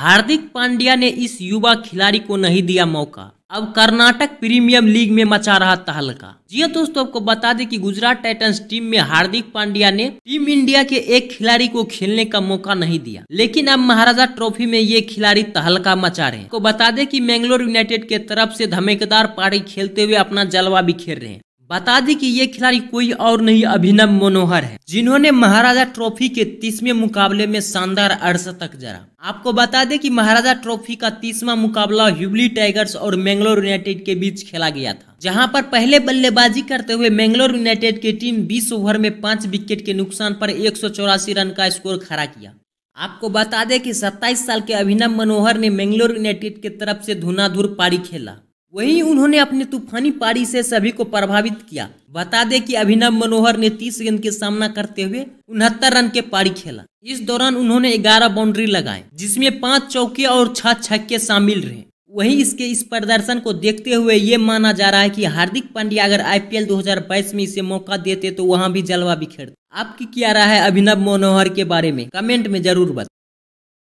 हार्दिक पांड्या ने इस युवा खिलाड़ी को नहीं दिया मौका अब कर्नाटक प्रीमियर लीग में मचा रहा तहलका जी हाँ दोस्तों आपको बता दें कि गुजरात टाइटंस टीम में हार्दिक पांड्या ने टीम इंडिया के एक खिलाड़ी को खेलने का मौका नहीं दिया लेकिन अब महाराजा ट्रॉफी में ये खिलाड़ी तहलका मचा रहे हैं को बता दें कि मैंगलोर यूनाइटेड के तरफ से धमेकेदार पारी खेलते हुए अपना जलवा बिखेर रहे हैं बता दें कि ये खिलाड़ी कोई और नहीं अभिनव मनोहर है जिन्होंने महाराजा ट्रॉफी के तीसवें मुकाबले में शानदार अड़सतक जरा आपको बता दें कि महाराजा ट्रॉफी का तीसवा मुकाबला ह्यूबली टाइगर्स और मैंगलोर यूनाइटेड के बीच खेला गया था जहां पर पहले बल्लेबाजी करते हुए मैंगलोर यूनाइटेड की टीम 20 ओवर में पांच विकेट के नुकसान पर एक रन का स्कोर खड़ा किया आपको बता दें कि 27 साल के अभिनव मनोहर ने मैंगलोर यूनाइटेड की तरफ से धुनाधुर पारी खेला वहीं उन्होंने अपने तूफानी पारी से सभी को प्रभावित किया बता दें कि अभिनव मनोहर ने 30 गेंद के सामना करते हुए उनहत्तर रन के पारी खेला इस दौरान उन्होंने 11 बाउंड्री लगाए जिसमें पांच चौके और छह छक्के शामिल रहे वहीं इसके इस प्रदर्शन को देखते हुए ये माना जा रहा है कि हार्दिक पांड्या अगर आईपीएल 2022 में इसे मौका देते तो वहां भी जलवा बिखेरते आपकी क्या राय है अभिनव मनोहर के बारे में कमेंट में जरूर बता